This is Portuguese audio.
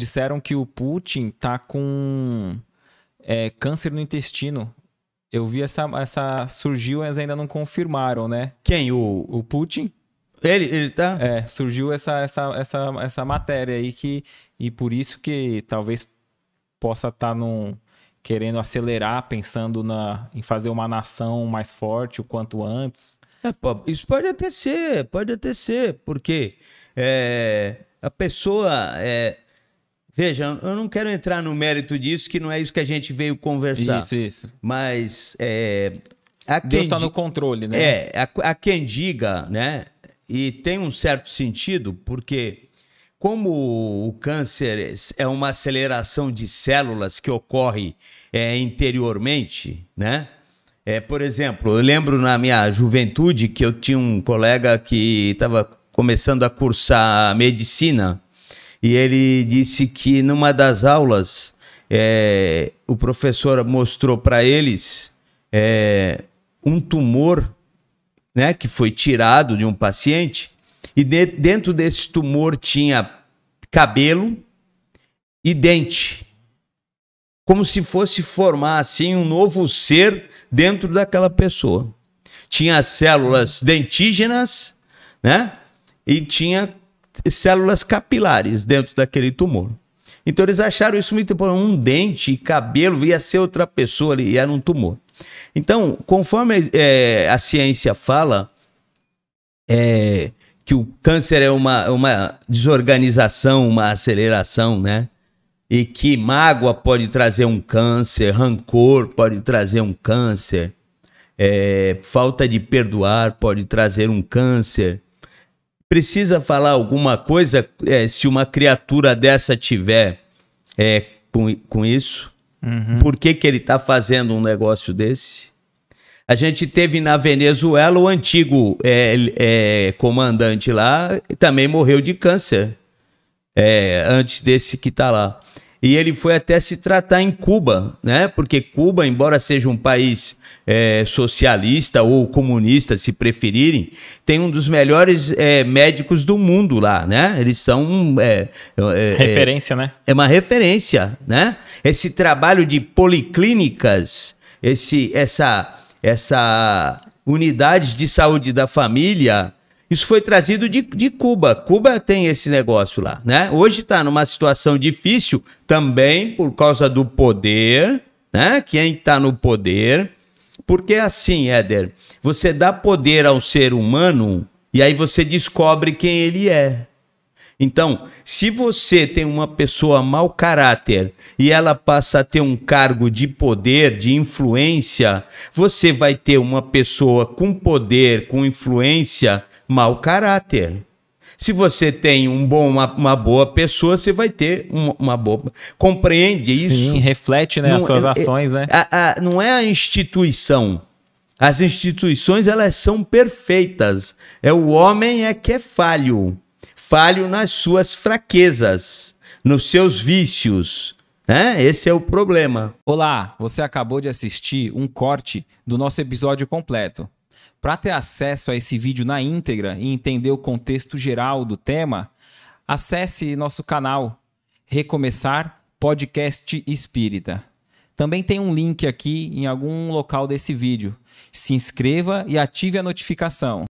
Disseram que o Putin tá com é, câncer no intestino. Eu vi essa, essa. Surgiu, mas ainda não confirmaram, né? Quem? O, o Putin? Ele, ele tá? É, surgiu essa, essa, essa, essa matéria aí que. E por isso que talvez possa estar tá querendo acelerar, pensando na, em fazer uma nação mais forte o quanto antes. É, isso pode até ser, pode até ser, porque é, a pessoa é, Veja, eu não quero entrar no mérito disso, que não é isso que a gente veio conversar. Isso, isso. Mas é, Deus está no controle, né? É, a, a, quem diga, né? E tem um certo sentido, porque como o câncer é uma aceleração de células que ocorre é, interiormente, né? É, por exemplo, eu lembro na minha juventude que eu tinha um colega que estava começando a cursar medicina e ele disse que numa das aulas é, o professor mostrou para eles é, um tumor né, que foi tirado de um paciente e de, dentro desse tumor tinha cabelo e dente como se fosse formar assim um novo ser dentro daquela pessoa. Tinha células dentígenas, né? E tinha células capilares dentro daquele tumor. Então eles acharam isso muito bom. Um dente, cabelo, ia ser outra pessoa ali, era um tumor. Então, conforme é, a ciência fala é, que o câncer é uma, uma desorganização, uma aceleração, né? E que mágoa pode trazer um câncer, rancor pode trazer um câncer, é, falta de perdoar pode trazer um câncer precisa falar alguma coisa é, se uma criatura dessa tiver é, com, com isso? Uhum. Por que, que ele está fazendo um negócio desse? A gente teve na Venezuela o antigo é, é comandante lá, também morreu de câncer é, antes desse que está lá e ele foi até se tratar em Cuba, né? Porque Cuba, embora seja um país é, socialista ou comunista, se preferirem, tem um dos melhores é, médicos do mundo lá, né? Eles são é, é, é referência, né? É uma referência, né? Esse trabalho de policlínicas, esse, essa, essa unidades de saúde da família isso foi trazido de, de Cuba. Cuba tem esse negócio lá, né? Hoje está numa situação difícil também por causa do poder, né? Quem está no poder. Porque assim, Éder, você dá poder ao ser humano e aí você descobre quem ele é. Então, se você tem uma pessoa mau caráter e ela passa a ter um cargo de poder, de influência, você vai ter uma pessoa com poder, com influência, mau caráter. Se você tem um bom, uma, uma boa pessoa, você vai ter uma, uma boa. Compreende isso? Sim, reflete né, não, as suas é, é, ações, é, né? A, a, não é a instituição. As instituições elas são perfeitas. É o homem é que é falho, falho nas suas fraquezas, nos seus vícios. Né? Esse é o problema. Olá, você acabou de assistir um corte do nosso episódio completo. Para ter acesso a esse vídeo na íntegra e entender o contexto geral do tema, acesse nosso canal Recomeçar Podcast Espírita. Também tem um link aqui em algum local desse vídeo. Se inscreva e ative a notificação.